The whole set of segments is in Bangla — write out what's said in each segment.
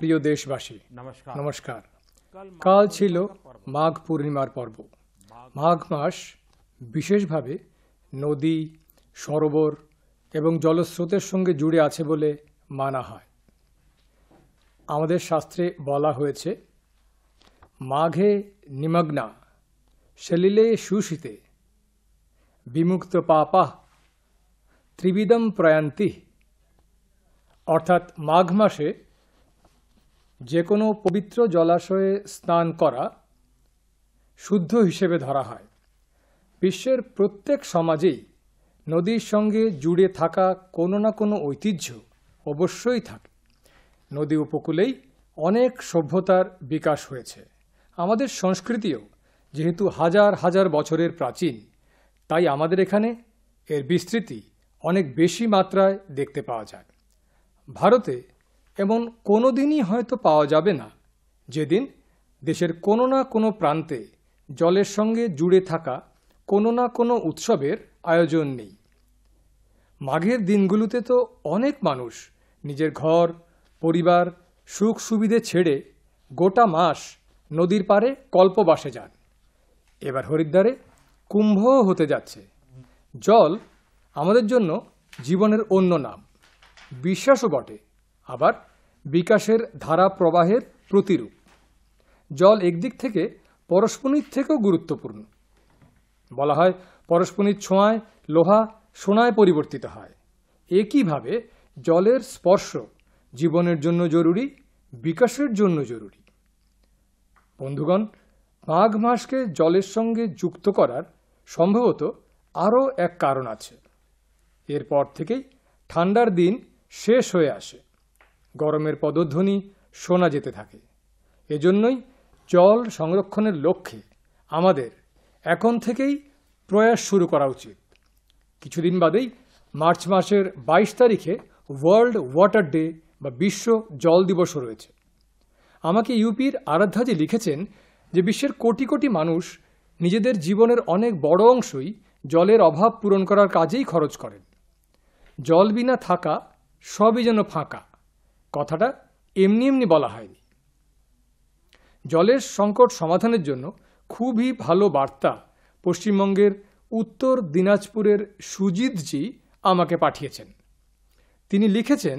প্রিয় দেশবাসী নমস্কার কাল ছিল মাঘ পূর্ণিমার পর্ব মাঘ মাস বিশেষভাবে নদী সরোবর এবং জলস্রোতের সঙ্গে জুড়ে আছে বলে মানা হয় আমাদের শাস্ত্রে বলা হয়েছে মাঘে নিমগ্না শলিলে সুশীতে বিমুক্ত পাপা ত্রিবিদম প্রয়ান্তি অর্থাৎ মাঘ মাসে যে কোনো পবিত্র জলাশয়ে স্নান করা শুদ্ধ হিসেবে ধরা হয় বিশ্বের প্রত্যেক সমাজেই নদীর সঙ্গে জুড়ে থাকা কোনো না কোনো ঐতিহ্য অবশ্যই থাকে নদী উপকূলেই অনেক সভ্যতার বিকাশ হয়েছে আমাদের সংস্কৃতিও যেহেতু হাজার হাজার বছরের প্রাচীন তাই আমাদের এখানে এর বিস্তৃতি অনেক বেশি মাত্রায় দেখতে পাওয়া যায় ভারতে এমন কোনো দিনই হয়তো পাওয়া যাবে না যেদিন দেশের কোনো না কোনো প্রান্তে জলের সঙ্গে জুড়ে থাকা কোনো না কোনো উৎসবের আয়োজন নেই মাঘের দিনগুলোতে তো অনেক মানুষ নিজের ঘর পরিবার সুখ সুবিধে ছেড়ে গোটা মাস নদীর পাড়ে কল্পবাসে যান এবার হরিদ্বারে কুম্ভও হতে যাচ্ছে জল আমাদের জন্য জীবনের অন্য নাম বিশ্বাসও বটে আবার বিকাশের ধারা প্রবাহের প্রতিরূপ জল একদিক থেকে পরস্পনির থেকেও গুরুত্বপূর্ণ বলা হয় পরস্পনির ছোঁয়ায় লোহা সোনায় পরিবর্তিত হয় একইভাবে জলের স্পর্শ জীবনের জন্য জরুরি বিকাশের জন্য জরুরি বন্ধুগণ মাঘ মাসকে জলের সঙ্গে যুক্ত করার সম্ভবত আরও এক কারণ আছে এরপর থেকেই ঠান্ডার দিন শেষ হয়ে আসে গরমের পদধ্বনি শোনা যেতে থাকে এজন্যই জল সংরক্ষণের লক্ষ্যে আমাদের এখন থেকেই প্রয়াস শুরু করা উচিত কিছুদিন বাদেই মার্চ মাসের ২২ তারিখে ওয়ার্ল্ড ওয়াটার ডে বা বিশ্ব জল দিবসও রয়েছে আমাকে ইউপির আরাধ্যাজি লিখেছেন যে বিশ্বের কোটি কোটি মানুষ নিজেদের জীবনের অনেক বড় অংশই জলের অভাব পূরণ করার কাজেই খরচ করেন জল বিনা থাকা সবই যেন ফাঁকা কথাটা এমনি এমনি বলা হয়নি জলের সংকট সমাধানের জন্য খুবই ভালো বার্তা পশ্চিমবঙ্গের উত্তর দিনাজপুরের সুজিতজি আমাকে পাঠিয়েছেন তিনি লিখেছেন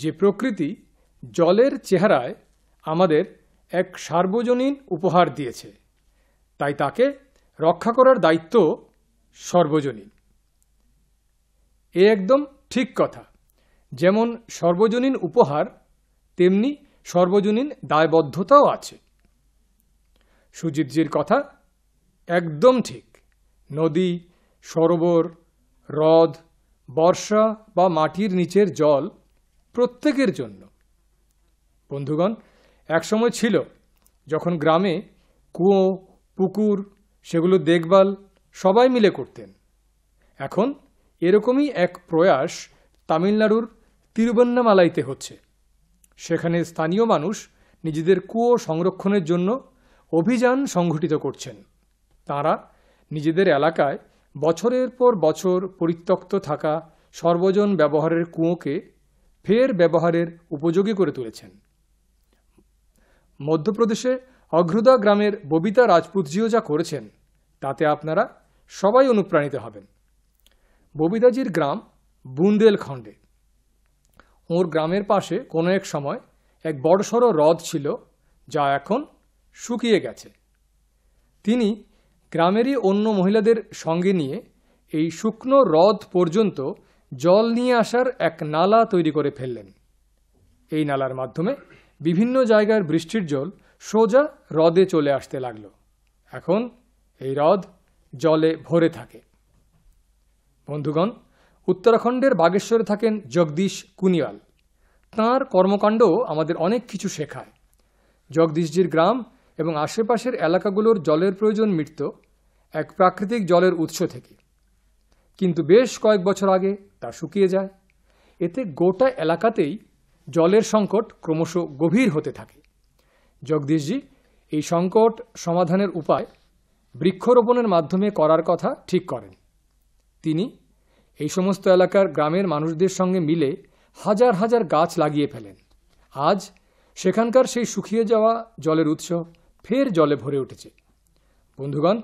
যে প্রকৃতি জলের চেহারায় আমাদের এক সার্বজনীন উপহার দিয়েছে তাই তাকে রক্ষা করার দায়িত্ব সর্বজনীন এ একদম ঠিক কথা যেমন সর্বজনীন উপহার তেমনি সর্বজনীন দায়বদ্ধতাও আছে সুজিতজির কথা একদম ঠিক নদী সরোবর হ্রদ বর্ষা বা মাটির নিচের জল প্রত্যেকের জন্য বন্ধুগণ একসময় ছিল যখন গ্রামে কুয়ো পুকুর সেগুলো দেখভাল সবাই মিলে করতেন এখন এরকমই এক প্রয়াস তামিলনাড়ুর তিরুবন্নামালাইতে হচ্ছে সেখানে স্থানীয় মানুষ নিজেদের কুয়ো সংরক্ষণের জন্য অভিযান সংঘটিত করছেন তারা নিজেদের এলাকায় বছরের পর বছর পরিত্যক্ত থাকা সর্বজন ব্যবহারের কুয়োকে ফের ব্যবহারের উপযোগী করে তুলেছেন মধ্যপ্রদেশে অঘ্রদা গ্রামের ববিতা রাজপুতজিও যা করেছেন তাতে আপনারা সবাই অনুপ্রাণিত হবেন ববিতাজির গ্রাম বুন্দেলখণ্ডে ওর গ্রামের পাশে কোনো এক সময় এক বড়সড় হ্রদ ছিল যা এখন শুকিয়ে গেছে তিনি গ্রামেরই অন্য মহিলাদের সঙ্গে নিয়ে এই শুকনো হ্রদ পর্যন্ত জল নিয়ে আসার এক নালা তৈরি করে ফেললেন এই নালার মাধ্যমে বিভিন্ন জায়গার বৃষ্টির জল সোজা হ্রদে চলে আসতে লাগল এখন এই হ্রদ জলে ভরে থাকে বন্ধুগণ উত্তরাখণ্ডের বাগেশ্বরে থাকেন জগদীশ কুনিয়াল তাঁর কর্মকাণ্ড আমাদের অনেক কিছু শেখায় জগদীশজির গ্রাম এবং আশেপাশের এলাকাগুলোর জলের প্রয়োজন মিটত এক প্রাকৃতিক জলের উৎস থেকে কিন্তু বেশ কয়েক বছর আগে তা শুকিয়ে যায় এতে গোটা এলাকাতেই জলের সংকট ক্রমশ গভীর হতে থাকে জগদীশজি এই সংকট সমাধানের উপায় বৃক্ষরোপণের মাধ্যমে করার কথা ঠিক করেন তিনি এই সমস্ত এলাকার গ্রামের মানুষদের সঙ্গে মিলে হাজার হাজার গাছ লাগিয়ে ফেলেন আজ সেখানকার সেই শুকিয়ে যাওয়া জলের উৎস ফের জলে ভরে উঠেছে বন্ধুগণ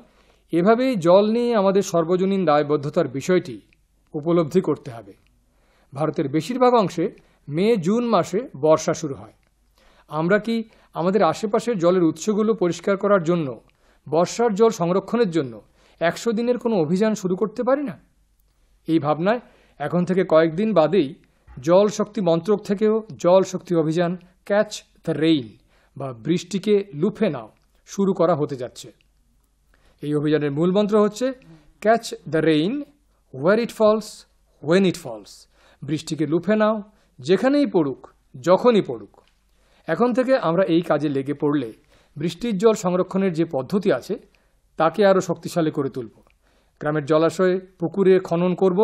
এভাবেই জল নিয়ে আমাদের সর্বজনীন দায়বদ্ধতার বিষয়টি উপলব্ধি করতে হবে ভারতের বেশিরভাগ অংশে মে জুন মাসে বর্ষা শুরু হয় আমরা কি আমাদের আশেপাশের জলের উৎসগুলো পরিষ্কার করার জন্য বর্ষার জল সংরক্ষণের জন্য একশো দিনের কোনো অভিযান শুরু করতে পারি না এই ভাবনায় এখন থেকে কয়েকদিন বাদেই জল শক্তি মন্ত্রক থেকেও জল শক্তি অভিযান ক্যাচ দ্য রেইন বা বৃষ্টিকে লুফে নাও শুরু করা হতে যাচ্ছে এই অভিযানের মূল মন্ত্র হচ্ছে catch the rain where it falls when it falls বৃষ্টিকে লুফে নাও যেখানেই পড়ুক যখনই পড়ুক এখন থেকে আমরা এই কাজে লেগে পড়লে বৃষ্টির জল সংরক্ষণের যে পদ্ধতি আছে তাকে আরও শক্তিশালী করে তুলব গ্রামের জলাশয়ে পুকুরে খনন করব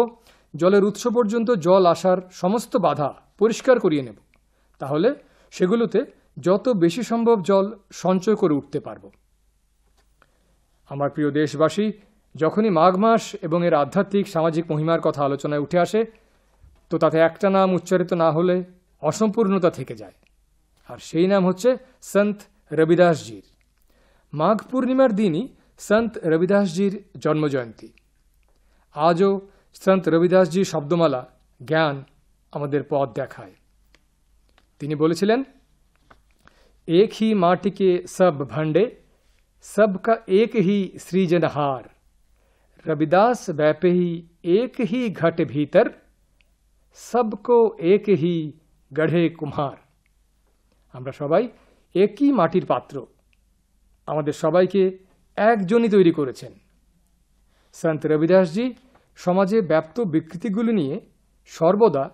জলের উৎস পর্যন্ত জল আসার সমস্ত বাধা পরিষ্কার করিয়ে নেব তাহলে সেগুলোতে যত বেশি সম্ভব জল সঞ্চয় করে উঠতে পারব আমার প্রিয় দেশবাসী যখনই মাঘ মাস এবং এর আধ্যাত্মিক সামাজিক মহিমার কথা আলোচনায় উঠে আসে তো তাতে একটা নাম উচ্চারিত না হলে অসম্পূর্ণতা থেকে যায় আর সেই নাম হচ্ছে সন্ত রবিদাসজির মাঘ পূর্ণিমার দিনই संत রবিদাসজির জন্মজয়ন্তী আজও সন্ত রবিদাসজি শব্দমালা জ্ঞান আমাদের পথ দেখায় তিনি বলেছিলেন एक ही माटी के सब भंडे सबका एक ही सृजनहार रविदास वैपे ही एक ही घट भीतर सबको एक ही গড়ে কুমার আমরা সবাই একই মাটির পাত্র আমাদের সবাইকে একজনই তৈরি করেছেন সন্ত রবিদাসজি সমাজে ব্যাপ্ত বিকৃতিগুলি নিয়ে সর্বদা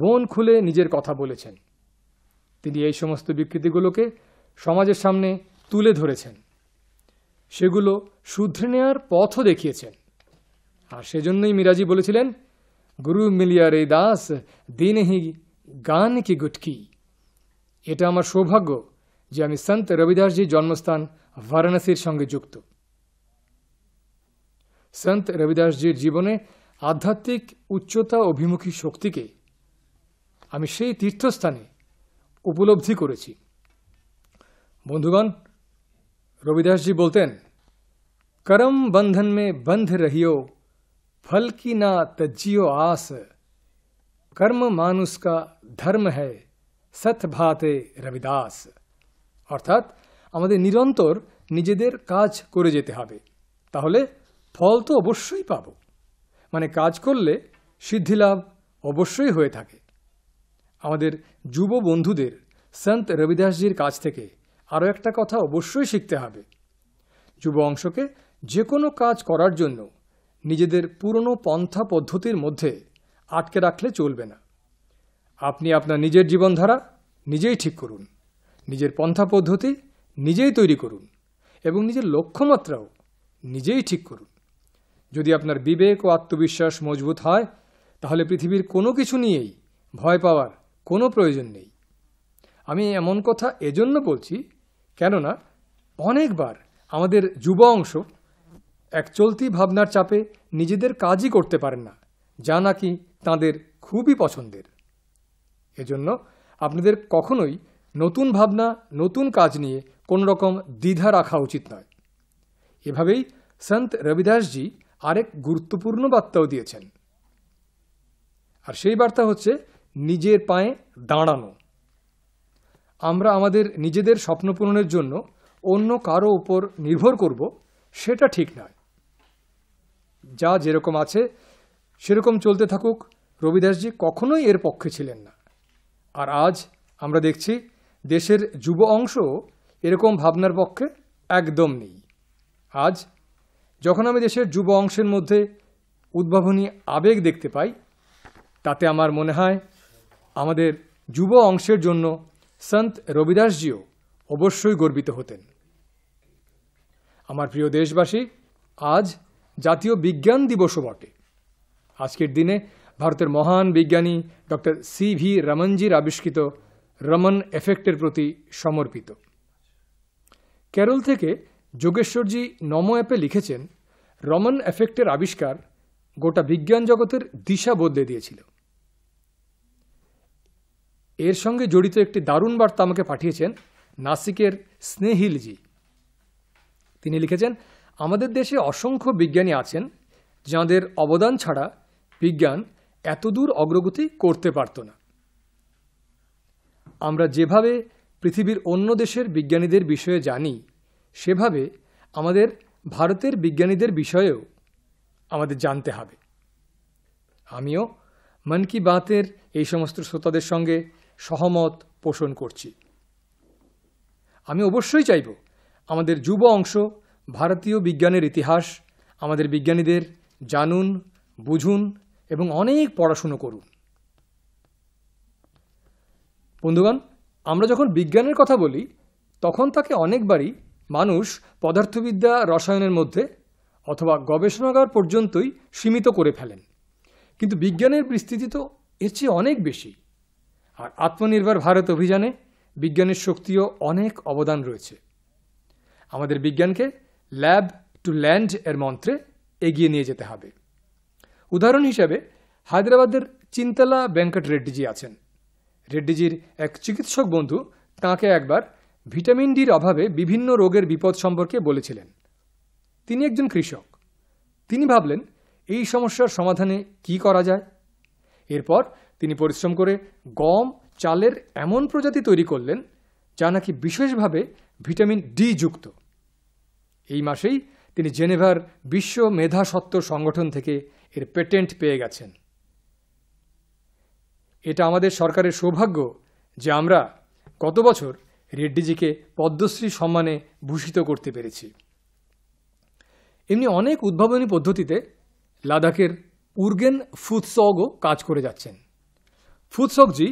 মন খুলে নিজের কথা বলেছেন তিনি এই সমস্ত বিকৃতিগুলোকে সমাজের সামনে তুলে ধরেছেন সেগুলো শুধরে নেওয়ার পথও দেখিয়েছেন আর সেজন্যই মিরাজি বলেছিলেন গুরু মিলিয়া এই দাস দিনহি গান কি গুটকি এটা আমার সৌভাগ্য যে আমি সন্ত রবিদাসজির জন্মস্থান বারাণসীর সঙ্গে যুক্ত সন্ত রবিদাসজির জীবনে আধ্যাত্মিক উচ্চতা অভিমুখী শক্তিকে আমি সেই তীর্থস্থানে উপলব্ধি করেছি বন্ধুগণ রবিদাসজি বলতেন करम बंधन में बंध रहियो फल की ना तज्जियो आस कर्म मानुष का धर्म है सत भाते रविदास অর্থাৎ আমাদের নিরন্তর নিজেদের কাজ করে যেতে হবে তাহলে ফল তো অবশ্যই পাব মানে কাজ করলে সিদ্ধিলাভ অবশ্যই হয়ে থাকে আমাদের যুব বন্ধুদের সন্ত রবিদাসজির কাছ থেকে আরও একটা কথা অবশ্যই শিখতে হবে যুব অংশকে যে কোনো কাজ করার জন্য নিজেদের পুরনো পন্থা পদ্ধতির মধ্যে আটকে রাখলে চলবে না আপনি আপনার নিজের জীবনধারা নিজেই ঠিক করুন নিজের পন্থা পদ্ধতি নিজেই তৈরি করুন এবং নিজের লক্ষ্যমাত্রাও নিজেই ঠিক করুন যদি আপনার বিবেক ও আত্মবিশ্বাস মজবুত হয় তাহলে পৃথিবীর কোনো কিছু নিয়েই ভয় পাওয়ার কোনো প্রয়োজন নেই আমি এমন কথা এজন্য বলছি কেননা অনেকবার আমাদের যুব অংশ এক চলতি ভাবনার চাপে নিজেদের কাজই করতে পারেন না যা নাকি তাঁদের খুবই পছন্দের এজন্য আপনাদের কখনোই নতুন ভাবনা নতুন কাজ নিয়ে কোনো রকম দ্বিধা রাখা উচিত নয় এভাবেই সন্ত রবিদাসজি আরেক গুরুত্বপূর্ণ বার্তাও দিয়েছেন আর সেই বার্তা হচ্ছে নিজের পায়ে দাঁড়ানো আমরা আমাদের নিজেদের স্বপ্ন পূরণের জন্য অন্য কারো ওপর নির্ভর করব সেটা ঠিক নয় যা যেরকম আছে সেরকম চলতে থাকুক রবিদাসজি কখনোই এর পক্ষে ছিলেন না আর আজ আমরা দেখছি দেশের যুব অংশ এরকম ভাবনার পক্ষে একদম নেই আজ যখন আমি দেশের যুব অংশের মধ্যে উদ্ভাবনী আবেগ দেখতে পাই তাতে আমার মনে হয় আমাদের যুব অংশের জন্য সন্ত রবিদাসজিও অবশ্যই গর্বিত হতেন আমার প্রিয় দেশবাসী আজ জাতীয় বিজ্ঞান দিবসও বটে আজকের দিনে ভারতের মহান বিজ্ঞানী ডক্টর সি ভি রমনজির আবিষ্কৃত রমন এফেক্টের প্রতি সমর্পিত কেরল থেকে যোগেশ্বরজি নমো অ্যাপে লিখেছেন রমন এফেক্টের আবিষ্কার গোটা বিজ্ঞান জগতের দিশা বদলে দিয়েছিল এর সঙ্গে জড়িত একটি দারুণ বার্তা আমাকে পাঠিয়েছেন নাসিকের স্নেহিলজি তিনি লিখেছেন আমাদের দেশে অসংখ্য বিজ্ঞানী আছেন যাঁদের অবদান ছাড়া বিজ্ঞান এতদূর অগ্রগতি করতে পারত না আমরা যেভাবে পৃথিবীর অন্য দেশের বিজ্ঞানীদের বিষয়ে জানি সেভাবে আমাদের ভারতের বিজ্ঞানীদের বিষয়েও আমাদের জানতে হবে আমিও মন কি বাতের এই সমস্ত শ্রোতাদের সঙ্গে সহমত পোষণ করছি আমি অবশ্যই চাইব আমাদের যুব অংশ ভারতীয় বিজ্ঞানের ইতিহাস আমাদের বিজ্ঞানীদের জানুন বুঝুন এবং অনেক পড়াশুনো করুন বন্ধুগণ আমরা যখন বিজ্ঞানের কথা বলি তখন তাকে অনেকবারই মানুষ পদার্থবিদ্যা রসায়নের মধ্যে অথবা গবেষণাগার পর্যন্তই সীমিত করে ফেলেন কিন্তু বিজ্ঞানের বিস্তৃতি তো এর চেয়ে অনেক বেশি আর আত্মনির্ভর ভারত অভিযানে বিজ্ঞানের শক্তিও অনেক অবদান রয়েছে আমাদের বিজ্ঞানকে ল্যাব টু ল্যান্ড এর মন্ত্রে এগিয়ে নিয়ে যেতে হবে উদাহরণ হিসাবে হায়দ্রাবাদের চিন্তলা ভেঙ্কট রেড্ডিজি আছেন রেড্ডিজির এক চিকিৎসক বন্ধু তাঁকে একবার ভিটামিন ডির অভাবে বিভিন্ন রোগের বিপদ সম্পর্কে বলেছিলেন তিনি একজন কৃষক তিনি ভাবলেন এই সমস্যার সমাধানে কি করা যায় এরপর তিনি পরিশ্রম করে গম চালের এমন প্রজাতি তৈরি করলেন যা নাকি বিশেষভাবে ভিটামিন ডি যুক্ত এই মাসেই তিনি জেনেভার বিশ্ব মেধা সত্ত্ব সংগঠন থেকে এর পেটেন্ট পেয়ে গেছেন এটা আমাদের সরকারের সৌভাগ্য যে আমরা গত বছর রেড্ডিজিকে পদ্মশ্রী সম্মানে ভূষিত করতে পেরেছি এমনি অনেক উদ্ভাবনী পদ্ধতিতে লাদাখের উর্গেন ফুৎসগও কাজ করে যাচ্ছেন ফুৎসগজি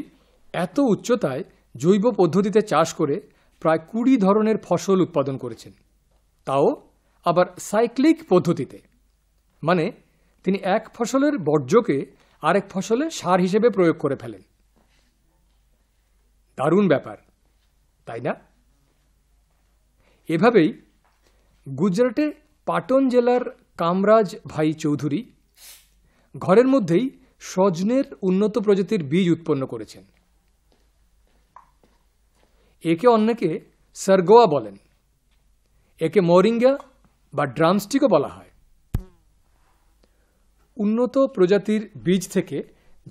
এত উচ্চতায় জৈব পদ্ধতিতে চাষ করে প্রায় কুড়ি ধরনের ফসল উৎপাদন করেছেন তাও আবার সাইক্লিক পদ্ধতিতে মানে তিনি এক ফসলের বর্জ্যকে আরেক ফসলে সার হিসেবে প্রয়োগ করে ফেলেন দারুণ ব্যাপার তাই না এভাবেই গুজরাটে পাটন জেলার কামরাজ ভাই চৌধুরী ঘরের মধ্যেই সজনের উন্নত প্রজাতির বীজ উৎপন্ন করেছেন একে অন্যকে সারগোয়া বলেন একে মরিঙ্গা বা ড্রামস্টিকও বলা হয় উন্নত প্রজাতির বীজ থেকে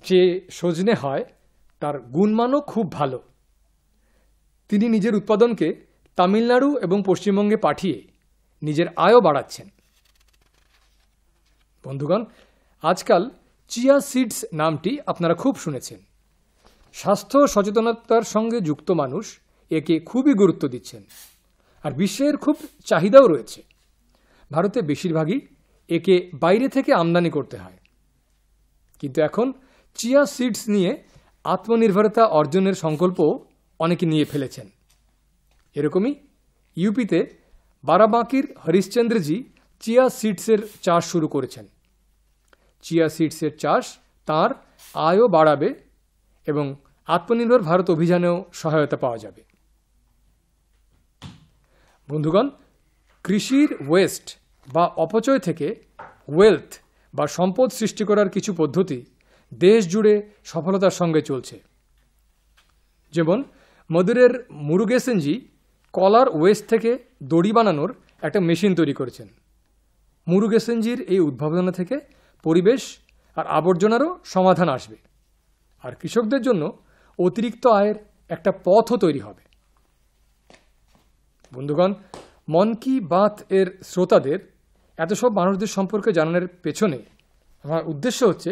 যে সজনে হয় তার গুণমানও খুব ভালো তিনি নিজের উৎপাদনকে তামিলনাড়ু এবং পশ্চিমবঙ্গে পাঠিয়ে নিজের আয়ও বাড়াচ্ছেন বন্ধুগণ আজকাল চিয়া সিডস নামটি আপনারা খুব শুনেছেন স্বাস্থ্য সচেতনতার সঙ্গে যুক্ত মানুষ একে খুবই গুরুত্ব দিচ্ছেন আর বিশ্বের খুব চাহিদাও রয়েছে ভারতে বেশিরভাগই একে বাইরে থেকে আমদানি করতে হয় কিন্তু এখন চিয়া সিডস নিয়ে আত্মনির্ভরতা অর্জনের সংকল্প অনেকে নিয়ে ফেলেছেন এরকমই ইউপিতে বারাবাঁকির হরিশ্চন্দ্রজি চিয়া সিডসের চাষ শুরু করেছেন চিয়া সিডসের চাষ তার আয়ও বাড়াবে এবং আত্মনির্ভর ভারত অভিযানেও সহায়তা পাওয়া যাবে বন্ধুগণ কৃষির ওয়েস্ট বা অপচয় থেকে ওয়েলথ বা সম্পদ সৃষ্টি করার কিছু পদ্ধতি দেশ জুড়ে সফলতার সঙ্গে চলছে যেমন মদুরের মুরুগেসেনজি কলার ওয়েস্ট থেকে দড়ি বানানোর একটা মেশিন তৈরি করেছেন মুরুগেসেনজির এই উদ্ভাবনা থেকে পরিবেশ আর আবর্জনারও সমাধান আসবে আর কৃষকদের জন্য অতিরিক্ত আয়ের একটা পথও তৈরি হবে বন্ধুগণ মন কি বাত এর শ্রোতাদের এত সব মানুষদের সম্পর্কে জানানোর পেছনে আমার উদ্দেশ্য হচ্ছে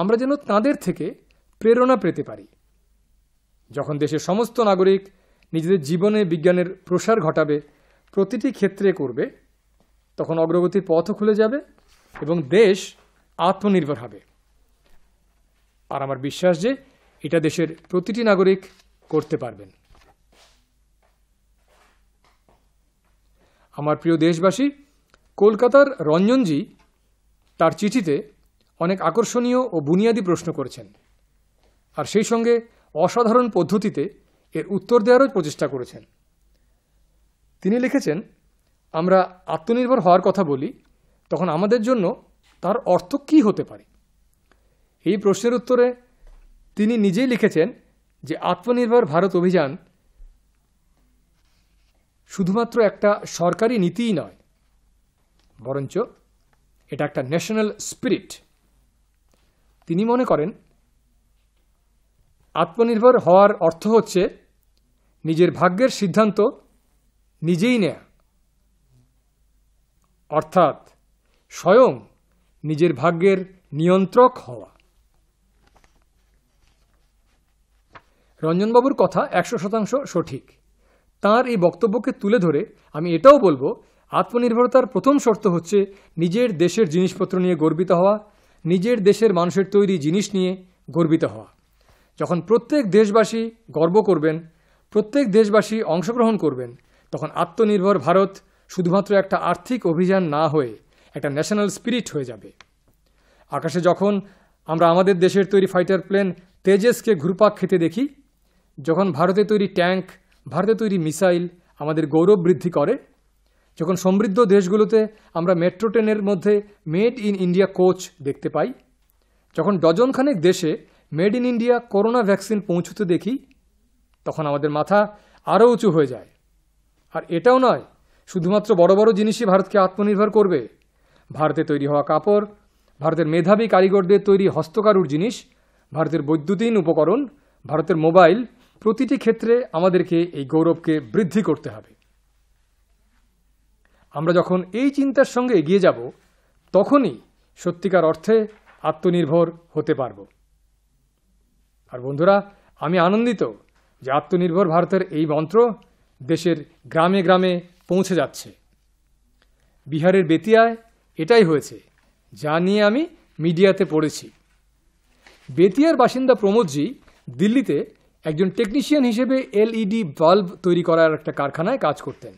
আমরা যেন তাঁদের থেকে প্রেরণা পেতে পারি যখন দেশের সমস্ত নাগরিক নিজেদের জীবনে বিজ্ঞানের প্রসার ঘটাবে প্রতিটি ক্ষেত্রে করবে তখন অগ্রগতির পথও খুলে যাবে এবং দেশ আত্মনির্ভর হবে আর আমার বিশ্বাস যে এটা দেশের প্রতিটি নাগরিক করতে পারবেন আমার প্রিয় দেশবাসী কলকাতার রঞ্জনজি তার চিঠিতে অনেক আকর্ষণীয় ও বুনিয়াদি প্রশ্ন করেছেন আর সেই সঙ্গে অসাধারণ পদ্ধতিতে এর উত্তর দেওয়ারও প্রচেষ্টা করেছেন তিনি লিখেছেন আমরা আত্মনির্ভর হওয়ার কথা বলি তখন আমাদের জন্য তার অর্থ কী হতে পারে এই প্রশ্নের উত্তরে তিনি নিজেই লিখেছেন যে আত্মনির্ভর ভারত অভিযান শুধুমাত্র একটা সরকারি নীতিই নয় বরঞ্চ এটা একটা ন্যাশনাল স্পিরিট তিনি মনে করেন আত্মনির্ভর হওয়ার অর্থ হচ্ছে নিজের ভাগ্যের সিদ্ধান্ত নিজেই নেয়া অর্থাৎ স্বয়ং নিজের ভাগ্যের নিয়ন্ত্রক হওয়া রঞ্জনবাবুর কথা একশো শতাংশ সঠিক তাঁর এই বক্তব্যকে তুলে ধরে আমি এটাও বলবো আত্মনির্ভরতার প্রথম শর্ত হচ্ছে নিজের দেশের জিনিসপত্র নিয়ে গর্বিত হওয়া নিজের দেশের মানুষের তৈরি জিনিস নিয়ে গর্বিত হওয়া যখন প্রত্যেক দেশবাসী গর্ব করবেন প্রত্যেক দেশবাসী অংশগ্রহণ করবেন তখন আত্মনির্ভর ভারত শুধুমাত্র একটা আর্থিক অভিযান না হয়ে একটা ন্যাশনাল স্পিরিট হয়ে যাবে আকাশে যখন আমরা আমাদের দেশের তৈরি ফাইটার প্লেন তেজেসকে ঘুরপাক খেতে দেখি যখন ভারতে তৈরি ট্যাঙ্ক ভারতে তৈরি মিসাইল আমাদের গৌরব বৃদ্ধি করে যখন সমৃদ্ধ দেশগুলোতে আমরা মেট্রো ট্রেনের মধ্যে মেড ইন ইন্ডিয়া কোচ দেখতে পাই যখন ডজনখানেক দেশে made in India corona vaccine পৌঁছতে দেখি তখন আমাদের মাথা আরও উঁচু হয়ে যায় আর এটাও নয় শুধুমাত্র বড় বড় জিনিসই ভারতকে আত্মনির্ভর করবে ভারতে তৈরি হওয়া কাপড় ভারতের মেধাবী কারিগরদের তৈরি হস্তকারুর জিনিস ভারতের বৈদ্যুতিন উপকরণ ভারতের মোবাইল প্রতিটি ক্ষেত্রে আমাদেরকে এই গৌরবকে বৃদ্ধি করতে হবে আমরা যখন এই চিন্তার সঙ্গে এগিয়ে যাব তখনই সত্যিকার অর্থে আত্মনির্ভর হতে পারব আর বন্ধুরা আমি আনন্দিত যে আত্মনির্ভর ভারতের এই মন্ত্র দেশের গ্রামে গ্রামে পৌঁছে যাচ্ছে বিহারের বেতিয়ায় এটাই হয়েছে যা নিয়ে আমি মিডিয়াতে পড়েছি বেতিয়ার বাসিন্দা প্রমোদজি দিল্লিতে একজন টেকনিশিয়ান হিসেবে এলইডি বাল্ব তৈরি করার একটা কারখানায় কাজ করতেন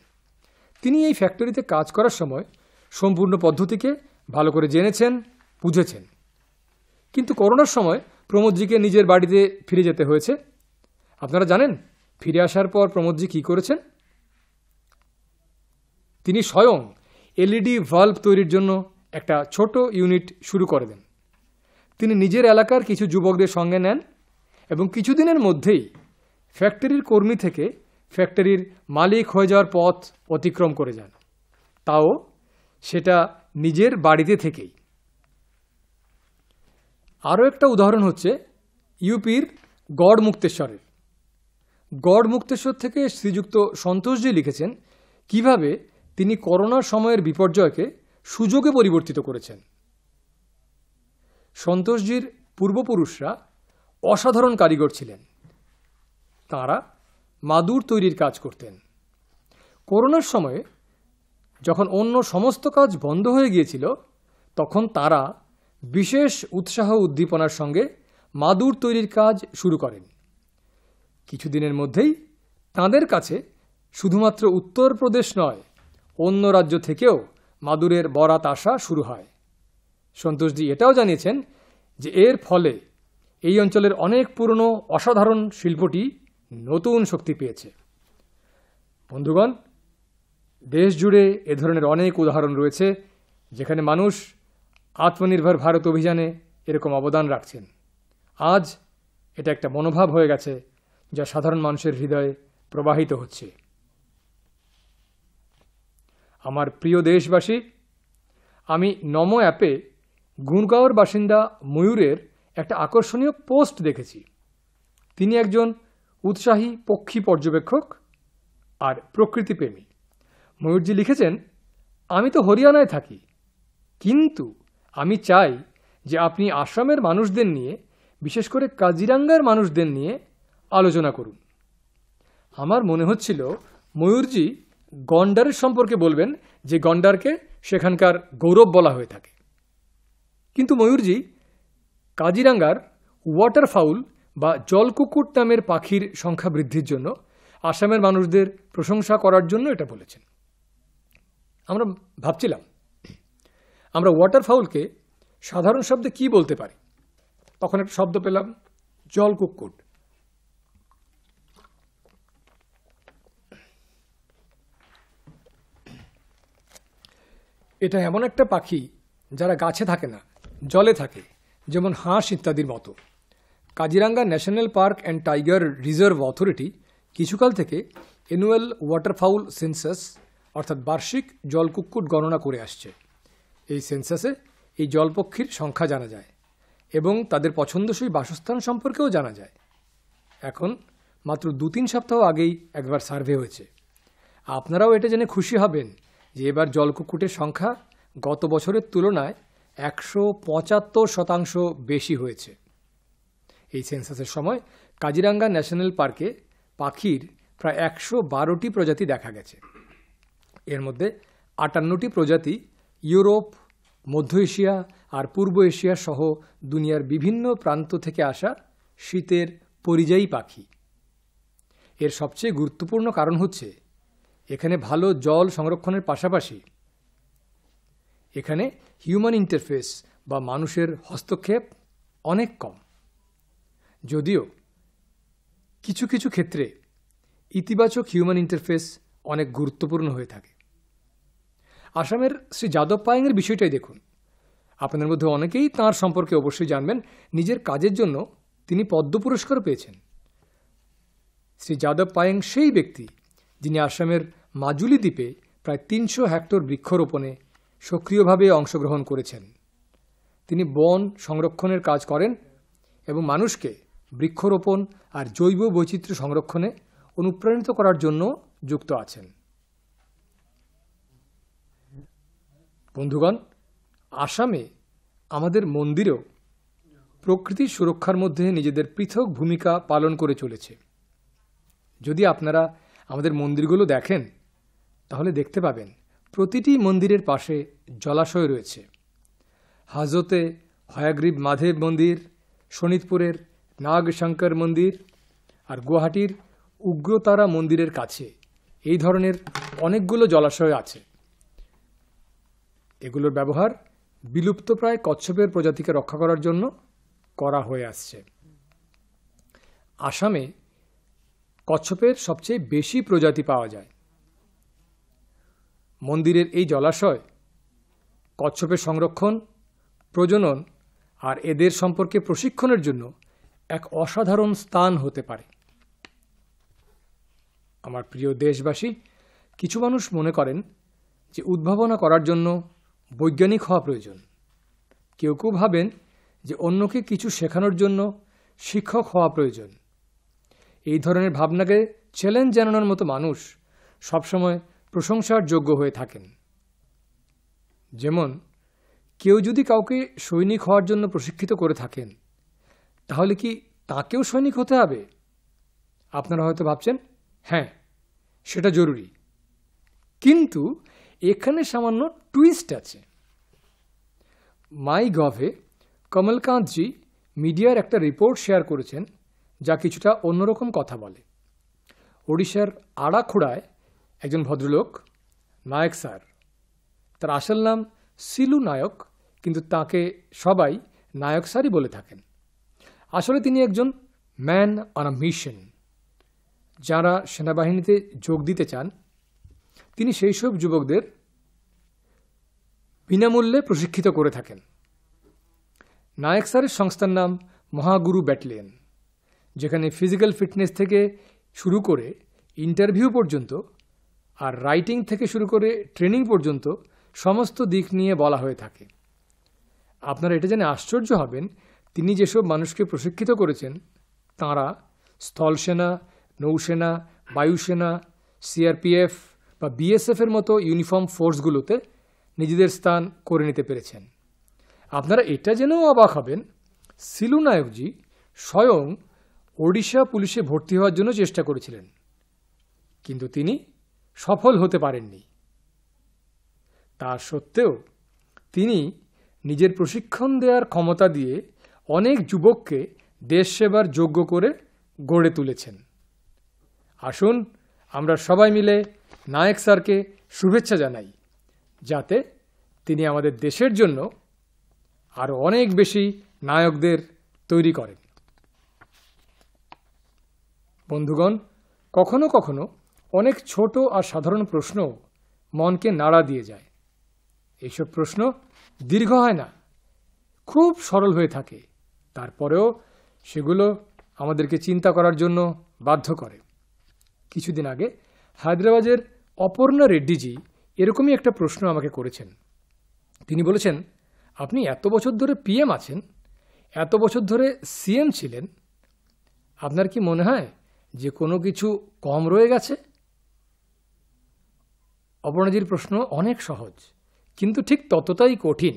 তিনি এই ফ্যাক্টরিতে কাজ করার সময় সম্পূর্ণ পদ্ধতিকে ভালো করে জেনেছেন বুঝেছেন কিন্তু করোনার সময় প্রমোদজিকে নিজের বাড়িতে ফিরে যেতে হয়েছে আপনারা জানেন ফিরে আসার পর প্রমোদজি কী করেছেন তিনি স্বয়ং এলইডি ভাল্ব তৈরির জন্য একটা ছোট ইউনিট শুরু করে দেন তিনি নিজের এলাকার কিছু যুবকদের সঙ্গে নেন এবং কিছুদিনের মধ্যেই ফ্যাক্টরির কর্মী থেকে ফ্যাক্টরির মালিক হয়ে যাওয়ার পথ অতিক্রম করে যান তাও সেটা নিজের বাড়িতে থেকেই আরও একটা উদাহরণ হচ্ছে ইউপির গড় মুক্তেশ্বরের গড় মুক্তেশ্বর থেকে শ্রীযুক্ত সন্তোষজি লিখেছেন কিভাবে তিনি করোনার সময়ের বিপর্যয়কে সুযোগে পরিবর্তিত করেছেন সন্তোষজির পূর্বপুরুষরা অসাধারণ কারিগর ছিলেন তারা মাদুর তৈরির কাজ করতেন করোনার সময়ে যখন অন্য সমস্ত কাজ বন্ধ হয়ে গিয়েছিল তখন তারা বিশেষ উৎসাহ উদ্দীপনার সঙ্গে মাদুর তৈরির কাজ শুরু করেন কিছুদিনের মধ্যেই তাঁদের কাছে শুধুমাত্র উত্তরপ্রদেশ নয় অন্য রাজ্য থেকেও মাদুরের বরাত আসা শুরু হয় সন্তোষজি এটাও জানিয়েছেন যে এর ফলে এই অঞ্চলের অনেক পুরনো অসাধারণ শিল্পটি নতুন শক্তি পেয়েছে বন্ধুগণ দেশ জুড়ে এ ধরনের অনেক উদাহরণ রয়েছে যেখানে মানুষ আত্মনির্ভর ভারত অভিযানে এরকম অবদান রাখছেন আজ এটা একটা মনোভাব হয়ে গেছে যা সাধারণ মানুষের হৃদয়ে প্রবাহিত হচ্ছে আমার প্রিয় দেশবাসী আমি নমো অ্যাপে গুনগাঁওয়ের বাসিন্দা ময়ূরের একটা আকর্ষণীয় পোস্ট দেখেছি তিনি একজন উৎসাহী পক্ষী পর্যবেক্ষক আর প্রকৃতিপ্রেমী ময়ূরজি লিখেছেন আমি তো হরিয়ানায় থাকি কিন্তু আমি চাই যে আপনি আসামের মানুষদের নিয়ে বিশেষ করে কাজিরাঙ্গার মানুষদের নিয়ে আলোচনা করুন আমার মনে হচ্ছিল ময়ূরজি গন্ডারের সম্পর্কে বলবেন যে গন্ডারকে সেখানকার গৌরব বলা হয়ে থাকে কিন্তু ময়ূরজি কাজিরাঙ্গার ওয়াটারফাউল বা জলকুকুট নামের পাখির সংখ্যা বৃদ্ধির জন্য আসামের মানুষদের প্রশংসা করার জন্য এটা বলেছেন আমরা ভাবছিলাম আমরা ফাউলকে সাধারণ শব্দে কি বলতে পারি তখন একটা শব্দ পেলাম জলকুকুট এটা এমন একটা পাখি যারা গাছে থাকে না জলে থাকে যেমন হাঁস ইত্যাদির মতো Kaziranga National Park and Tiger Reserve Authority কিছুকাল থেকে অ্যানুয়াল ওয়াটারফাউল সেন্সাস অর্থাৎ বার্ষিক জলকুক্কুট গণনা করে আসছে এই সেন্সাসে এই জলপক্ষীর সংখ্যা জানা যায় এবং তাদের পছন্দসই বাসস্থান সম্পর্কেও জানা যায় এখন মাত্র দু তিন সপ্তাহ আগেই একবার সার্ভে হয়েছে আপনারাও এটা জেনে খুশি হবেন যে এবার জলকুক্কুটের সংখ্যা গত বছরের তুলনায় একশো পঁচাত্তর শতাংশ বেশি হয়েছে এই সেন্সাসের সময় কাজিরাঙ্গা ন্যাশনাল পার্কে পাখির প্রায় একশো বারোটি প্রজাতি দেখা গেছে এর মধ্যে আটান্নটি প্রজাতি ইউরোপ মধ্য এশিয়া আর পূর্ব এশিয়া সহ দুনিয়ার বিভিন্ন প্রান্ত থেকে আসা শীতের পরিযায়ী পাখি এর সবচেয়ে গুরুত্বপূর্ণ কারণ হচ্ছে এখানে ভালো জল সংরক্ষণের পাশাপাশি এখানে হিউম্যান ইন্টারফেস বা মানুষের হস্তক্ষেপ অনেক কম যদিও কিছু কিছু ক্ষেত্রে ইতিবাচক হিউম্যান ইন্টারফেস অনেক গুরুত্বপূর্ণ হয়ে থাকে আসামের শ্রী যাদব পায়েংয়ের বিষয়টাই দেখুন আপনাদের মধ্যে অনেকেই তাঁর সম্পর্কে অবশ্যই জানবেন নিজের কাজের জন্য তিনি পদ্ম পুরস্কার পেয়েছেন শ্রী যাদব পায়েং সেই ব্যক্তি যিনি আসামের মাজুলি দ্বীপে প্রায় তিনশো হেক্টর বৃক্ষরোপণে সক্রিয়ভাবে অংশগ্রহণ করেছেন তিনি বন সংরক্ষণের কাজ করেন এবং মানুষকে বৃক্ষরোপণ আর জৈব বৈচিত্র্য সংরক্ষণে অনুপ্রাণিত করার জন্য যুক্ত আছেন বন্ধুগণ আসামে আমাদের মন্দিরেও প্রকৃতি সুরক্ষার মধ্যে নিজেদের পৃথক ভূমিকা পালন করে চলেছে যদি আপনারা আমাদের মন্দিরগুলো দেখেন তাহলে দেখতে পাবেন প্রতিটি মন্দিরের পাশে জলাশয় রয়েছে হাজতে হয়াগ্রীব মাধেব মন্দির শোনিতপুরের নাগশঙ্কর মন্দির আর গুয়াহাটির উগ্রতারা মন্দিরের কাছে এই ধরনের অনেকগুলো জলাশয় আছে এগুলোর ব্যবহার বিলুপ্তপ্রায় কচ্ছপের প্রজাতিকে রক্ষা করার জন্য করা হয়ে আসছে আসামে কচ্ছপের সবচেয়ে বেশি প্রজাতি পাওয়া যায় মন্দিরের এই জলাশয় কচ্ছপের সংরক্ষণ প্রজনন আর এদের সম্পর্কে প্রশিক্ষণের জন্য এক অসাধারণ স্থান হতে পারে আমার প্রিয় দেশবাসী কিছু মানুষ মনে করেন যে উদ্ভাবনা করার জন্য বৈজ্ঞানিক হওয়া প্রয়োজন কেউ কেউ ভাবেন যে অন্যকে কিছু শেখানোর জন্য শিক্ষক হওয়া প্রয়োজন এই ধরনের ভাবনাকে চ্যালেঞ্জ জানানোর মতো মানুষ সবসময় প্রশংসার যোগ্য হয়ে থাকেন যেমন কেউ যদি কাউকে সৈনিক হওয়ার জন্য প্রশিক্ষিত করে থাকেন তাহলে কি তাকেও সৈনিক হতে হবে আপনারা হয়তো ভাবছেন হ্যাঁ সেটা জরুরি কিন্তু এখানে সামান্য টুইস্ট আছে মাই গভে কমলকান্তজি মিডিয়ার একটা রিপোর্ট শেয়ার করেছেন যা কিছুটা অন্যরকম কথা বলে ওড়িশার আড়াখোড়ায় একজন ভদ্রলোক নায়ক স্যার তার আসল নাম সিলু নায়ক কিন্তু তাকে সবাই নায়ক স্যারই বলে থাকেন আসলে তিনি একজন ম্যান অন আ মিশন যারা সেনাবাহিনীতে যোগ দিতে চান তিনি সেই সব যুবকদের বিনামূল্যে প্রশিক্ষিত করে থাকেন নায়ক স্যারের সংস্থার নাম মহাগুরু ব্যাটালিয়ন যেখানে ফিজিক্যাল ফিটনেস থেকে শুরু করে ইন্টারভিউ পর্যন্ত আর রাইটিং থেকে শুরু করে ট্রেনিং পর্যন্ত সমস্ত দিক নিয়ে বলা হয়ে থাকে আপনারা এটা জেনে আশ্চর্য হবেন তিনি যেসব মানুষকে প্রশিক্ষিত করেছেন তাঁরা স্থলসেনা নৌসেনা বায়ুসেনা সিআরপিএফ বা বিএসএফের মতো ইউনিফর্ম ফোর্সগুলোতে নিজেদের স্থান করে নিতে পেরেছেন আপনারা এটা জেনেও অবাক হবেন সিলু নায়কজি স্বয়ং ওড়িশা পুলিশে ভর্তি হওয়ার জন্য চেষ্টা করেছিলেন কিন্তু তিনি সফল হতে পারেননি তা সত্ত্বেও তিনি নিজের প্রশিক্ষণ দেওয়ার ক্ষমতা দিয়ে অনেক যুবককে দেশ সেবার যোগ্য করে গড়ে তুলেছেন আসুন আমরা সবাই মিলে নায়ক স্যারকে শুভেচ্ছা জানাই যাতে তিনি আমাদের দেশের জন্য আরও অনেক বেশি নায়কদের তৈরি করেন বন্ধুগণ কখনো কখনো অনেক ছোট আর সাধারণ প্রশ্ন মনকে নাড়া দিয়ে যায় এইসব প্রশ্ন দীর্ঘ হয় না খুব সরল হয়ে থাকে তারপরেও সেগুলো আমাদেরকে চিন্তা করার জন্য বাধ্য করে কিছুদিন আগে হায়দ্রাবাদের অপর্ণা রেড্ডিজি এরকমই একটা প্রশ্ন আমাকে করেছেন তিনি বলেছেন আপনি এত বছর ধরে পিএম আছেন এত বছর ধরে সিএম ছিলেন আপনার কি মনে হয় যে কোনো কিছু কম রয়ে গেছে অপর্ণাজির প্রশ্ন অনেক সহজ কিন্তু ঠিক ততটাই কঠিন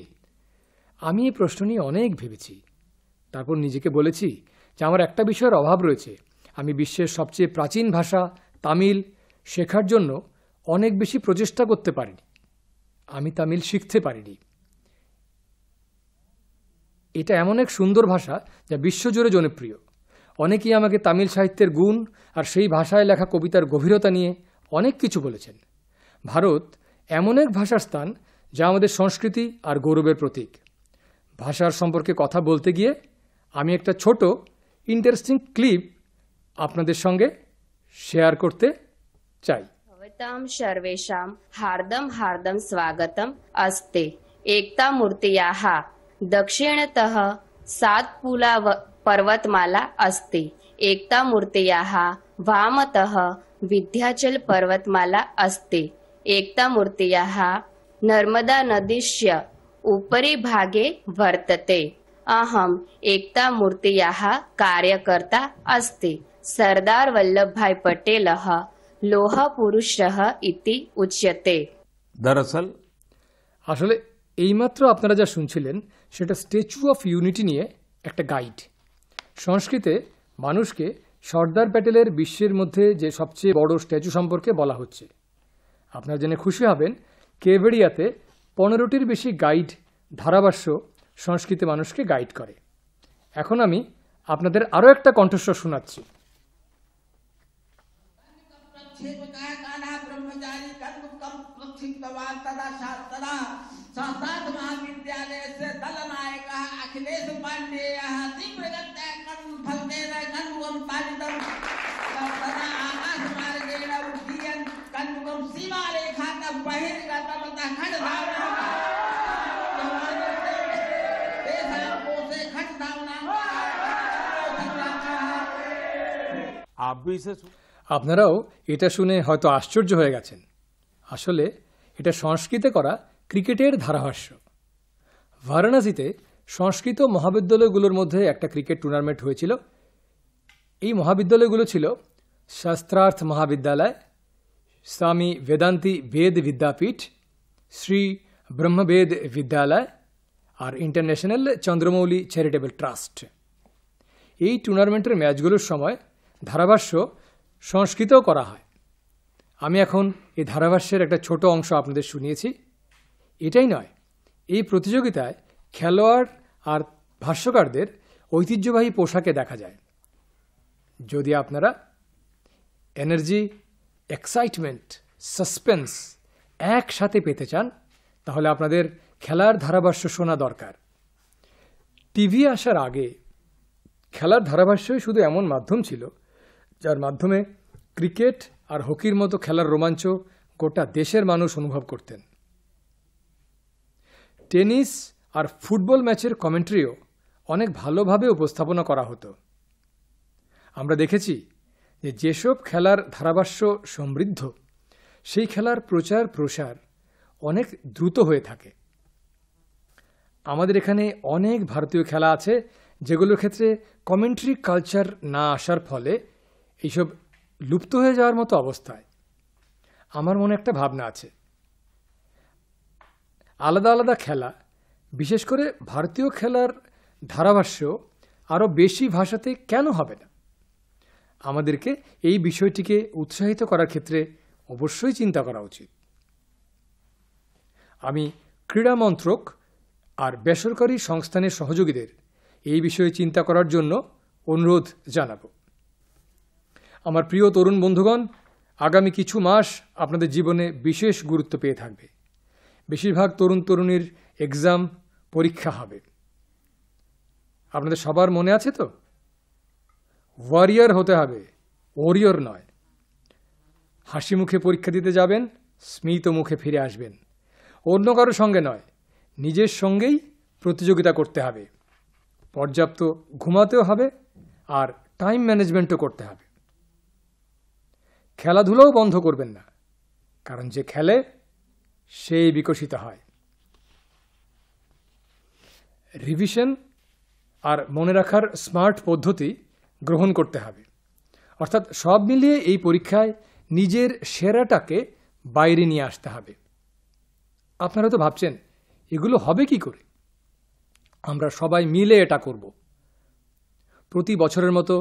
আমি এই প্রশ্ন নিয়ে অনেক ভেবেছি তারপর নিজেকে বলেছি যে আমার একটা বিষয়ের অভাব রয়েছে আমি বিশ্বের সবচেয়ে প্রাচীন ভাষা তামিল শেখার জন্য অনেক বেশি প্রচেষ্টা করতে পারিনি আমি তামিল শিখতে পারিনি এটা এমন এক সুন্দর ভাষা যা বিশ্বজুড়ে জনপ্রিয় অনেকেই আমাকে তামিল সাহিত্যের গুণ আর সেই ভাষায় লেখা কবিতার গভীরতা নিয়ে অনেক কিছু বলেছেন ভারত এমন এক ভাষার স্থান যা আমাদের সংস্কৃতি আর গৌরবের প্রতীক ভাষার সম্পর্কে কথা বলতে গিয়ে আমি একটা ছোট ইন্টারেস্টিং ক্লিপ আপনাদের সঙ্গে শেয়ার করতে চাই। অবতাম সর্বেশাম হারদম হারদম স্বাগতম aste একতা মূর্তিয়াহ দক্ষিণতহ সাত পুলা পর্বতমালা aste একতা মূর্তিয়াহ বামতহ विद्याचल পর্বতমালা aste একতা মূর্তিয়াহ नर्मदा নদীस्य उपरि भागे वर्तते અહમ એકતા મૂર્તિયા કાર્યકર્તા અસ્તિ સરદાર વલ્લભભાઈ પટેલ લોહ પુરુષ ઇતિ ઉચ્યતે দরাসল আসলে এইমাত্র আপনারা যা শুনছিলেন সেটা স্ট্যাচু অফ ইউনিটি নিয়ে একটা গাইড সংস্কৃতে মানুষকে সর্দার প্যাটেলের বিশ্বের মধ্যে যে সবচেয়ে বড় স্ট্যাচু সম্পর্কে বলা হচ্ছে আপনারা জেনে খুশি হবেন কেভেরিয়াতে পনেরোটির বেশি গাইড ধারাভাষ্য সংস্কৃতি মানুষকে গাইড করে এখন আমি আপনাদের আরও একটা কণ্ঠস্ব শোনাচ্ছি সিমারে খাতা বহির্গত খড় ধারণা আপনারাও এটা শুনে হয়তো আশ্চর্য হয়ে গেছেন আসলে এটা সংস্কৃতে করা ক্রিকেটের ধারাভাষ্য ভারাণসীতে সংস্কৃত মহাবিদ্যালয়গুলোর মধ্যে একটা ক্রিকেট টুর্নামেন্ট হয়েছিল এই মহাবিদ্যালয়গুলো ছিল শাস্ত্রার্থ মহাবিদ্যালয় স্বামী বেদান্তি বেদ বিদ্যাপীঠ শ্রী ব্রহ্মবেদ বিদ্যালয় আর ইন্টারন্যাশনাল চন্দ্রমৌলি চ্যারিটেবল ট্রাস্ট এই টুর্নামেন্টের ম্যাচগুলোর সময় ধারাভাষ্য সংস্কৃতও করা হয় আমি এখন এই ধারাভাষ্যের একটা ছোট অংশ আপনাদের শুনিয়েছি এটাই নয় এই প্রতিযোগিতায় খেলোয়াড় আর ভাষ্যকারদের ঐতিহ্যবাহী পোশাকে দেখা যায় যদি আপনারা এনার্জি এক্সাইটমেন্ট সাসপেন্স একসাথে পেতে চান তাহলে আপনাদের খেলার ধারাভাষ্য শোনা দরকার টিভি আসার আগে খেলার ধারাভাষ্যই শুধু এমন মাধ্যম ছিল যার মাধ্যমে ক্রিকেট আর হকির মতো খেলার রোমাঞ্চ গোটা দেশের মানুষ অনুভব করতেন টেনিস আর ফুটবল ম্যাচের কমেন্ট্রিও অনেক ভালোভাবে উপস্থাপনা করা হতো আমরা দেখেছি যে যেসব খেলার ধারাভাষ্য সমৃদ্ধ সেই খেলার প্রচার প্রসার অনেক দ্রুত হয়ে থাকে আমাদের এখানে অনেক ভারতীয় খেলা আছে যেগুলোর ক্ষেত্রে কমেন্ট্রি কালচার না আসার ফলে এইসব লুপ্ত হয়ে যাওয়ার মতো অবস্থায় আমার মনে একটা ভাবনা আছে আলাদা আলাদা খেলা বিশেষ করে ভারতীয় খেলার ধারাভাষ্য আরও বেশি ভাষাতে কেন হবে না আমাদেরকে এই বিষয়টিকে উৎসাহিত করার ক্ষেত্রে অবশ্যই চিন্তা করা উচিত আমি ক্রীড়া মন্ত্রক আর বেসরকারি সংস্থানের সহযোগীদের এই বিষয়ে চিন্তা করার জন্য অনুরোধ জানাবো আমার প্রিয় তরুণ বন্ধুগণ আগামী কিছু মাস আপনাদের জীবনে বিশেষ গুরুত্ব পেয়ে থাকবে বেশিরভাগ তরুণ তরুণীর এক্সাম পরীক্ষা হবে আপনাদের সবার মনে আছে তো ওয়ারিয়ার হতে হবে ওরিয়র নয় হাসি মুখে পরীক্ষা দিতে যাবেন স্মিত মুখে ফিরে আসবেন অন্য কারো সঙ্গে নয় নিজের সঙ্গেই প্রতিযোগিতা করতে হবে পর্যাপ্ত ঘুমাতেও হবে আর টাইম ম্যানেজমেন্টও করতে হবে খেলাধুলোও বন্ধ করবেন না কারণ যে খেলে সেই বিকশিত হয় রিভিশন আর মনে রাখার স্মার্ট পদ্ধতি গ্রহণ করতে হবে অর্থাৎ সব মিলিয়ে এই পরীক্ষায় নিজের সেরাটাকে বাইরে নিয়ে আসতে হবে আপনারা তো ভাবছেন এগুলো হবে কি করে আমরা সবাই মিলে এটা করব প্রতি বছরের মতো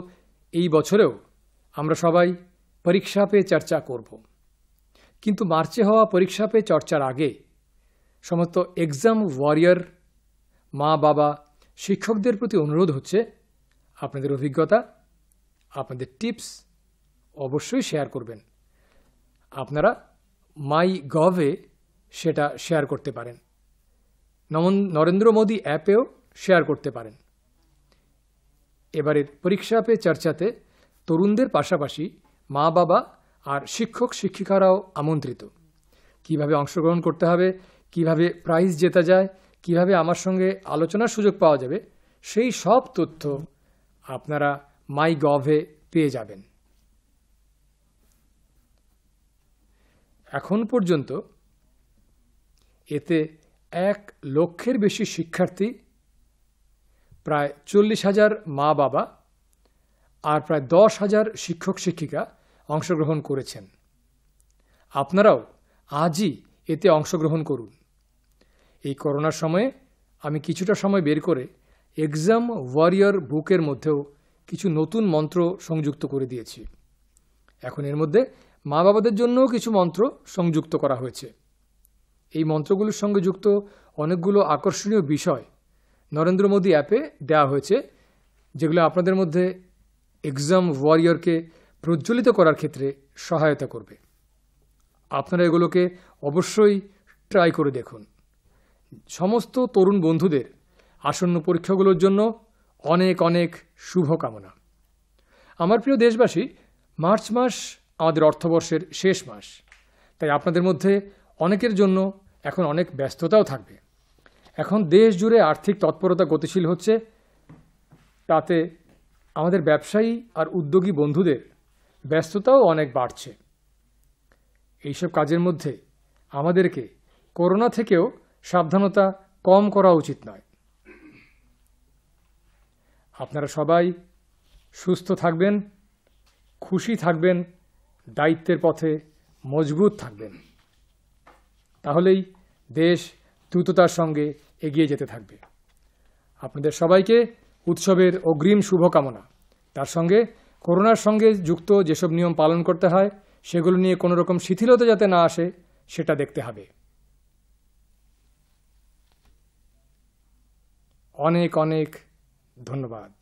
এই বছরেও আমরা সবাই পরীক্ষা পে চর্চা করব কিন্তু মার্চে হওয়া পরীক্ষা পে চর্চার আগে সমস্ত এক্সাম ওয়ারিয়ার মা বাবা শিক্ষকদের প্রতি অনুরোধ হচ্ছে আপনাদের অভিজ্ঞতা আপনাদের টিপস অবশ্যই শেয়ার করবেন আপনারা মাই গভে সেটা শেয়ার করতে পারেন নমন নরেন্দ্র মোদী অ্যাপেও শেয়ার করতে পারেন এবারের পরীক্ষা পে চর্চাতে তরুণদের পাশাপাশি মা বাবা আর শিক্ষক শিক্ষিকারাও আমন্ত্রিত কিভাবে অংশগ্রহণ করতে হবে কিভাবে প্রাইজ জেতা যায় কিভাবে আমার সঙ্গে আলোচনার সুযোগ পাওয়া যাবে সেই সব তথ্য আপনারা মাই গভে পেয়ে যাবেন এখন পর্যন্ত এতে এক লক্ষের বেশি শিক্ষার্থী প্রায় চল্লিশ হাজার মা বাবা আর প্রায় দশ হাজার শিক্ষক শিক্ষিকা অংশগ্রহণ করেছেন আপনারাও আজই এতে অংশগ্রহণ করুন এই করোনার সময়ে আমি কিছুটা সময় বের করে এক্সাম ওয়ারিয়র বুকের মধ্যেও কিছু নতুন মন্ত্র সংযুক্ত করে দিয়েছি এখন এর মধ্যে মা বাবাদের জন্যও কিছু মন্ত্র সংযুক্ত করা হয়েছে এই মন্ত্রগুলোর সঙ্গে যুক্ত অনেকগুলো আকর্ষণীয় বিষয় নরেন্দ্র মোদী অ্যাপে দেওয়া হয়েছে যেগুলো আপনাদের মধ্যে এক্সাম ওয়ারিয়রকে প্রজ্বলিত করার ক্ষেত্রে সহায়তা করবে আপনারা এগুলোকে অবশ্যই ট্রাই করে দেখুন সমস্ত তরুণ বন্ধুদের আসন্ন পরীক্ষাগুলোর জন্য অনেক অনেক শুভকামনা আমার প্রিয় দেশবাসী মার্চ মাস আমাদের অর্থবর্ষের শেষ মাস তাই আপনাদের মধ্যে অনেকের জন্য এখন অনেক ব্যস্ততাও থাকবে এখন দেশ জুড়ে আর্থিক তৎপরতা গতিশীল হচ্ছে তাতে আমাদের ব্যবসায়ী আর উদ্যোগী বন্ধুদের ব্যস্ততাও অনেক বাড়ছে এইসব কাজের মধ্যে আমাদেরকে করোনা থেকেও সাবধানতা কম করা উচিত নয় আপনারা সবাই সুস্থ থাকবেন খুশি থাকবেন দায়িত্বের পথে মজবুত থাকবেন তাহলেই দেশ দ্রুততার সঙ্গে এগিয়ে যেতে থাকবে আপনাদের সবাইকে উৎসবের অগ্রিম শুভকামনা তার সঙ্গে করোনার সঙ্গে যুক্ত যেসব নিয়ম পালন করতে হয় সেগুলো নিয়ে কোনো রকম শিথিলতা যাতে না আসে সেটা দেখতে হবে অনেক অনেক ধন্যবাদ